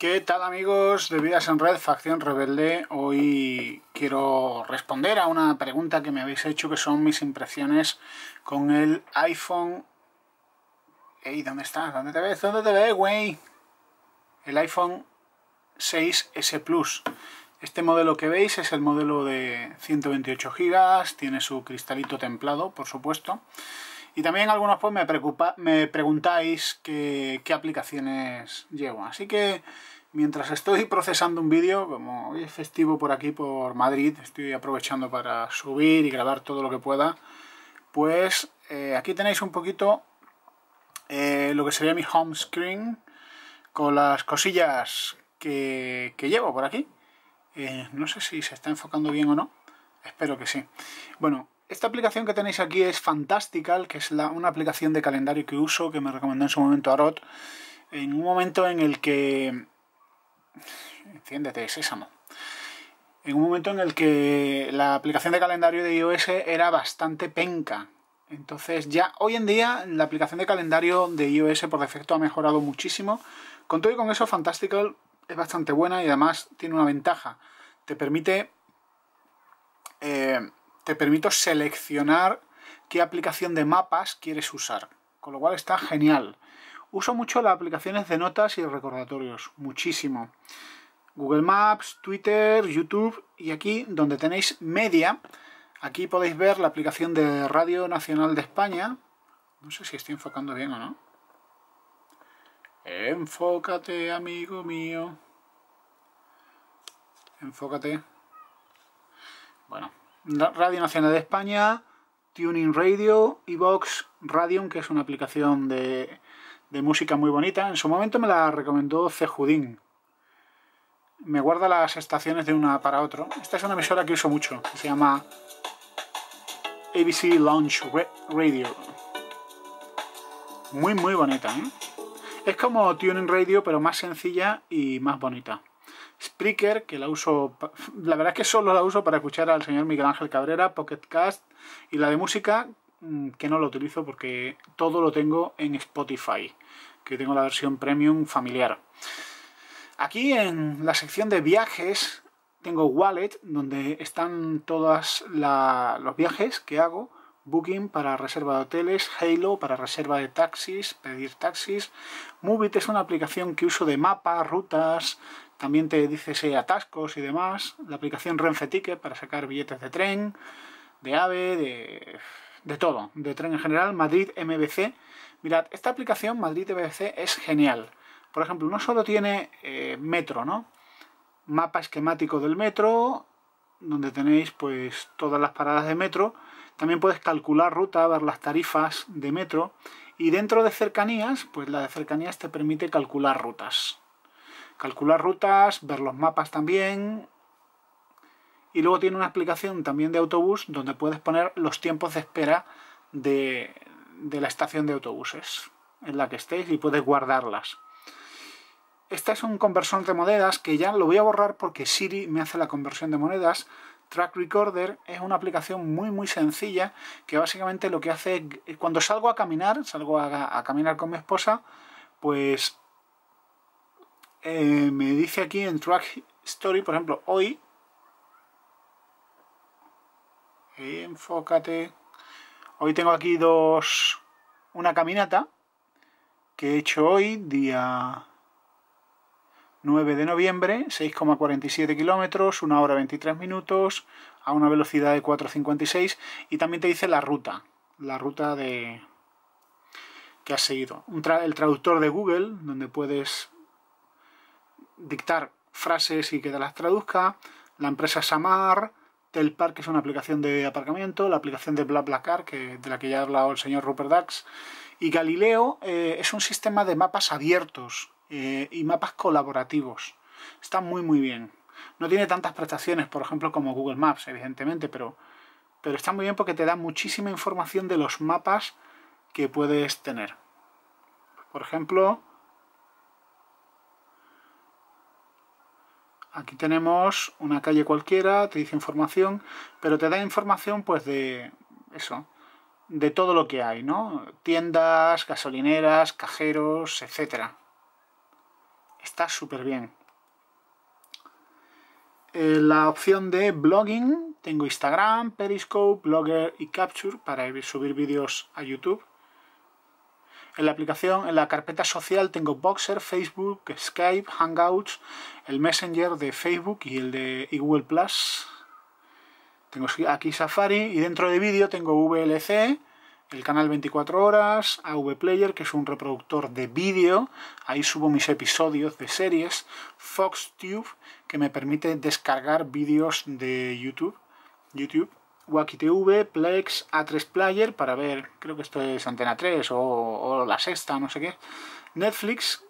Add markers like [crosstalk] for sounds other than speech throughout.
¿Qué tal amigos de Vidas en Red, Facción Rebelde? Hoy quiero responder a una pregunta que me habéis hecho, que son mis impresiones con el iPhone... Ey, ¿dónde estás? ¿Dónde te ves? ¿Dónde te ves, güey? El iPhone 6S Plus. Este modelo que veis es el modelo de 128 GB, tiene su cristalito templado, por supuesto. Y también algunos pues me, me preguntáis qué, aplicaciones llevo. Así que mientras estoy procesando un vídeo, como hoy es festivo por aquí, por Madrid, estoy aprovechando para subir y grabar todo lo que pueda, pues eh, aquí tenéis un poquito eh, lo que sería mi home screen con las cosillas que, llevo por aquí. Eh, no sé si se está enfocando bien o no, espero que sí. Bueno, esta aplicación que tenéis aquí es Fantastical, que es una aplicación de calendario que uso, que me recomendó en su momento Arot, en un momento en el que... Enciéndete, sésamo. En un momento en el que la aplicación de calendario de iOS era bastante penca. Entonces ya hoy en día la aplicación de calendario de iOS por defecto ha mejorado muchísimo. Con todo y con eso Fantastical es bastante buena y además tiene una ventaja. Te permite... Eh, te permito seleccionar qué aplicación de mapas quieres usar, con lo cual está genial. Uso mucho las aplicaciones de notas y recordatorios, muchísimo. Google Maps, Twitter, YouTube y aquí donde tenéis media, aquí podéis ver la aplicación de Radio Nacional de España. No sé si estoy enfocando bien o no. Enfócate, amigo mío. Enfócate. Bueno, Radio Nacional de España, Tuning Radio, Evox, Radium, que es una aplicación de, música muy bonita. En su momento me la recomendó Cejudín. Me guarda las estaciones de una para otro. Esta es una emisora que uso mucho, se llama ABC Launch Radio. Muy, muy bonita, ¿eh? Es como Tuning Radio, pero más sencilla y más bonita. Spreaker, que la uso, la verdad es que solo la uso para escuchar al señor Miguel Ángel Cabrera, Pocket Cast y la de música, mm, que no la utilizo porque todo lo tengo en Spotify, que tengo la versión premium familiar. Aquí en la sección de viajes tengo Wallet, donde están todos los viajes que hago Booking para reserva de hoteles, Halo para reserva de taxis, pedir taxis. mubit es una aplicación que uso de mapas, rutas, también te dice si hay atascos y demás. La aplicación Renfe Ticket para sacar billetes de tren, de AVE, de, todo, de tren en general. Madrid MBC. Mirad, esta aplicación Madrid MBC es genial. Por ejemplo, no solo tiene eh, metro, ¿no? Mapa esquemático del metro, donde tenéis pues todas las paradas de metro. También puedes calcular ruta, ver las tarifas de metro. Y dentro de cercanías, pues la de cercanías te permite calcular rutas. Calcular rutas, ver los mapas también. Y luego tiene una aplicación también de autobús donde puedes poner los tiempos de espera de, de la estación de autobuses en la que estéis y puedes guardarlas. Este es un conversor de monedas que ya lo voy a borrar porque Siri me hace la conversión de monedas. Track Recorder es una aplicación muy muy sencilla que básicamente lo que hace es cuando salgo a caminar, salgo a, caminar con mi esposa, pues eh, me dice aquí en Track Story, por ejemplo, hoy enfócate. Hoy tengo aquí dos. Una caminata que he hecho hoy, día 9 de noviembre, 6,47 kilómetros, 1 hora 23 minutos, a una velocidad de 4,56 y también te dice la ruta, la ruta de que has seguido. el traductor de Google, donde puedes dictar frases y que te las traduzca, la empresa Samar, Telpark, que es una aplicación de aparcamiento, la aplicación de BlaBlaCar, que, de la que ya ha hablado el señor Rupert Dax, y Galileo eh, es un sistema de mapas abiertos eh, y mapas colaborativos. Está muy muy bien. No tiene tantas prestaciones, por ejemplo, como Google Maps, evidentemente, pero, pero está muy bien porque te da muchísima información de los mapas que puedes tener. Por ejemplo, aquí tenemos una calle cualquiera, te dice información, pero te da información pues de eso, de todo lo que hay, ¿no? Tiendas, gasolineras, cajeros, etcétera está súper bien. En eh, la opción de blogging, tengo Instagram, Periscope, Blogger y Capture para subir vídeos a YouTube. En la aplicación, en la carpeta social, tengo Boxer, Facebook, Skype, Hangouts, el Messenger de Facebook y el de Google Plus. Tengo aquí Safari y dentro de vídeo tengo VLC, el canal 24 horas, AV Player, que es un reproductor de vídeo, ahí subo mis episodios de series, FoxTube, que me permite descargar vídeos de YouTube, YouTube, WakiTV, Plex, A3 Player, para ver, creo que esto es Antena 3 o, o La Sexta, no sé qué, Netflix,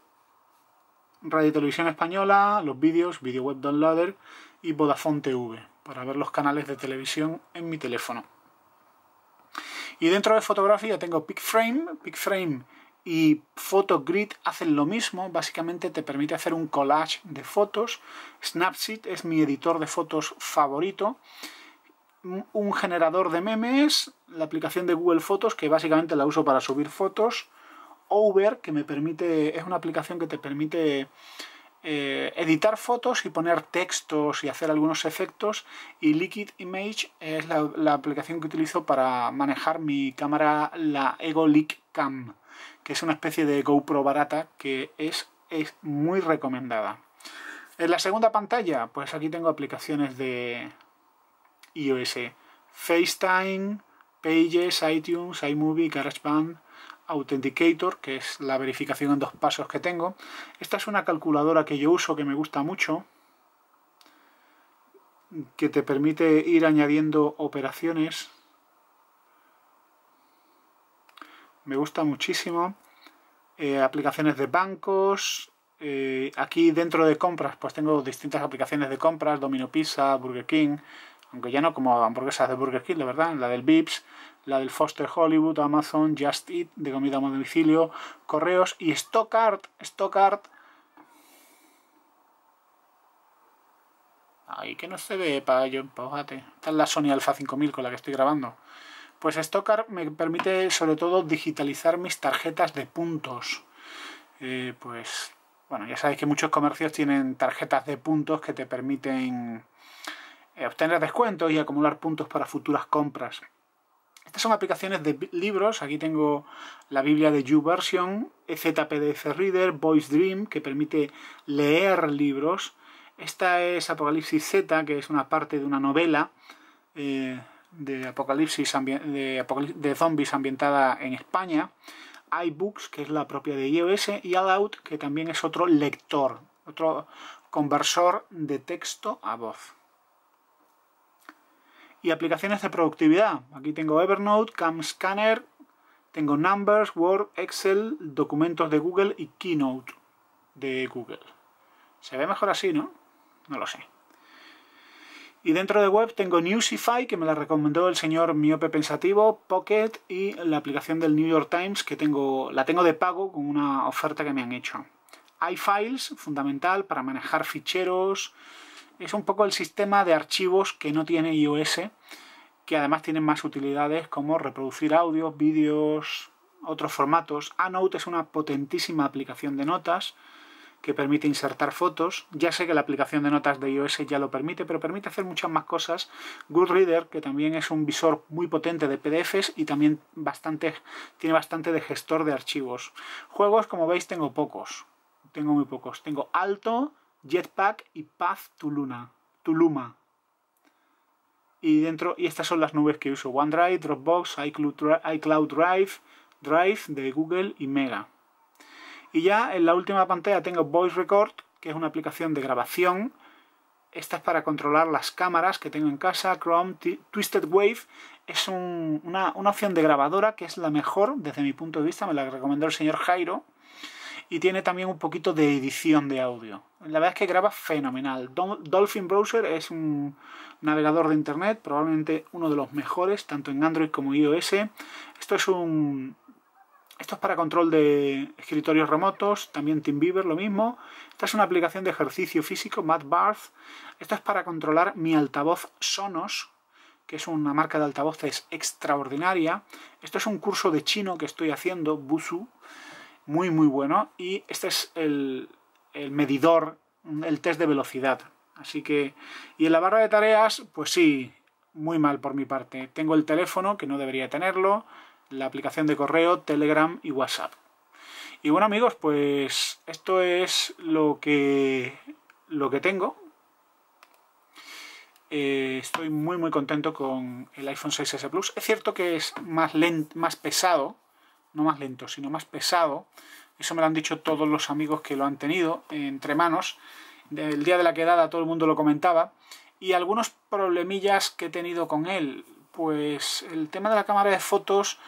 Radio Televisión Española, los vídeos, Video Web Downloader y Vodafone TV, para ver los canales de televisión en mi teléfono. Y dentro de fotografía tengo PicFrame, PicFrame y PhotoGrid hacen lo mismo, básicamente te permite hacer un collage de fotos. Snapseed es mi editor de fotos favorito. Un generador de memes, la aplicación de Google Fotos, que básicamente la uso para subir fotos. Over, que me permite, es una aplicación que te permite eh, editar fotos y poner textos y hacer algunos efectos. Y Liquid Image es la, aplicación que utilizo para manejar mi cámara, la Ego Cam, que es una especie de GoPro barata que es, es muy recomendada. En la segunda pantalla, pues aquí tengo aplicaciones de iOS, FaceTime, Pages, iTunes, iMovie, GarageBand, Authenticator, que es la verificación en dos pasos que tengo. Esta es una calculadora que yo uso, que me gusta mucho, que te permite ir añadiendo operaciones. Me gusta muchísimo. Eh, aplicaciones de bancos. Eh, aquí dentro de compras, pues tengo distintas aplicaciones de compras, Domino Pizza, Burger King, aunque ya no como hamburguesas de Burger King, la verdad, la del Bips, la del Foster Hollywood, Amazon, Just Eat, de comida a domicilio, correos y Stockart, Stockart. Ay, que no se ve, para yo, Esta es la Sony Alpha 5000 con la que estoy grabando. Pues Stockart me permite sobre todo digitalizar mis tarjetas de puntos. Eh, pues bueno, ya sabéis que muchos comercios tienen tarjetas de puntos que te permiten eh, obtener descuentos y acumular puntos para futuras compras. Estas son aplicaciones de libros. Aquí tengo la Biblia de YouVersion, ZPDF Reader, Voice Dream, que permite leer libros. Esta es Apocalipsis Z, que es una parte de una novela eh, de, apocalipsis de, zombies ambientada en España. iBooks, que es la propia de iOS, y aloud que también es otro lector, otro conversor de texto a voz y aplicaciones de productividad. Aquí tengo Evernote, Cam Scanner, tengo Numbers, Word, Excel, documentos de Google y Keynote de Google. Se ve mejor así, ¿no? No lo sé. Y dentro de web tengo Newsify, que me la recomendó el señor Miope Pensativo, Pocket y la aplicación del New York Times, que tengo, la tengo de pago con una oferta que me han hecho. iFiles, fundamental para manejar ficheros, es un poco el sistema de archivos que no tiene iOS, que además tiene más utilidades como reproducir audios, vídeos, otros formatos. Anote es una potentísima aplicación de notas que permite insertar fotos. Ya sé que la aplicación de notas de iOS ya lo permite, pero permite hacer muchas más cosas. Goodreader, que también es un visor muy potente de PDFs y también bastante, tiene bastante de gestor de archivos. Juegos, como veis, tengo pocos. Tengo muy pocos. Tengo Alto, Jetpack y Path to Luna, Tuluma. Y dentro, y estas son las nubes que uso: OneDrive, Dropbox, iCloud Drive, Drive de Google y Mega. Y ya en la última pantalla tengo Voice Record, que es una aplicación de grabación. Esta es para controlar las cámaras que tengo en casa. Chrome Twisted Wave es una opción de grabadora que es la mejor desde mi punto de vista. Me la recomendó el señor Jairo y tiene también un poquito de edición de audio. La verdad es que graba fenomenal. Dolphin Browser es un navegador de internet, probablemente uno de los mejores, tanto en Android como iOS. Esto es un. Esto es para control de escritorios remotos, también TeamViewer, lo mismo. Esta es una aplicación de ejercicio físico, Matt Barth. Esto es para controlar mi altavoz Sonos, que es una marca de altavoces extraordinaria. Esto es un curso de chino que estoy haciendo, Busu, muy muy bueno y este es el, medidor, el test de velocidad. Así que, y en la barra de tareas, pues sí, muy mal por mi parte. Tengo el teléfono, que no debería tenerlo, la aplicación de correo, Telegram y WhatsApp. Y bueno amigos, pues esto es lo que, lo que tengo. Eh, estoy muy muy contento con el iPhone 6S Plus. Es cierto que es más, lento, más pesado, no más lento, sino más pesado. Eso me lo han dicho todos los amigos que lo han tenido entre manos. El día de la quedada todo el mundo lo comentaba. Y algunos problemillas que he tenido con él. Pues el tema de la cámara de fotos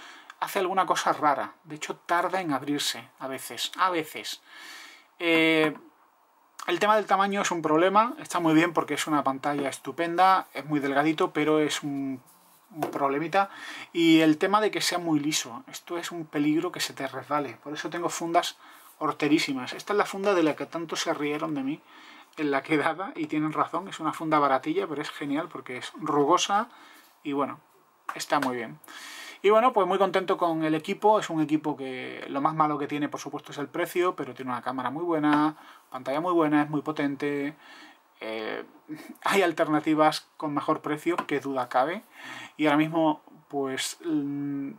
hace alguna cosa rara. De hecho, tarda en abrirse a veces. A veces. Eh, el tema del tamaño es un problema. Está muy bien porque es una pantalla estupenda. Es muy delgadito, pero es un un problemita. Y el tema de que sea muy liso. Esto es un peligro que se te resbale. Por eso tengo fundas horterísimas. Esta es la funda de la que tanto se rieron de mí en la quedada y tienen razón. Es una funda baratilla, pero es genial porque es rugosa y bueno, está muy bien. Y bueno, pues muy contento con el equipo. Es un equipo que lo más malo que tiene, por supuesto, es el precio, pero tiene una cámara muy buena, pantalla muy buena, es muy potente eh, hay alternativas con mejor precio, que duda cabe, y ahora mismo pues mm,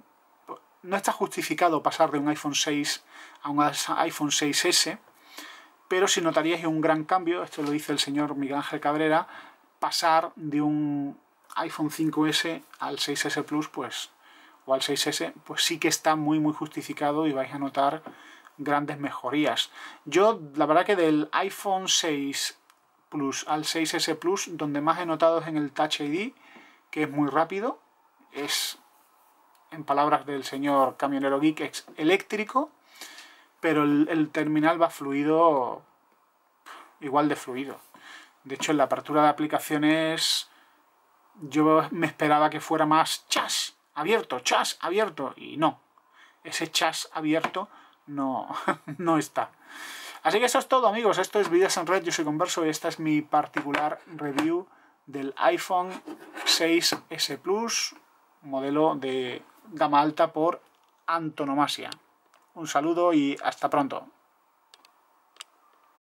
no está justificado pasar de un iPhone 6 a un iPhone 6S, pero si notaríais un gran cambio, esto lo dice el señor Miguel Ángel Cabrera, pasar de un iPhone 5S al 6S Plus, pues o al 6S, pues sí que está muy muy justificado y vais a notar grandes mejorías. Yo la verdad que del iPhone 6 al 6S Plus, donde más he notado es en el Touch ID, que es muy rápido, es, en palabras del señor camionero geek, es eléctrico, pero el, terminal va fluido, igual de fluido. De hecho, en la apertura de aplicaciones yo me esperaba que fuera más chas, abierto, chas, abierto, y no. Ese chas abierto no, [laughs] no está. Así que eso es todo amigos, esto es Videos en Red, yo soy Converso y esta es mi particular review del iPhone 6S Plus, modelo de gama alta por antonomasia. Un saludo y hasta pronto.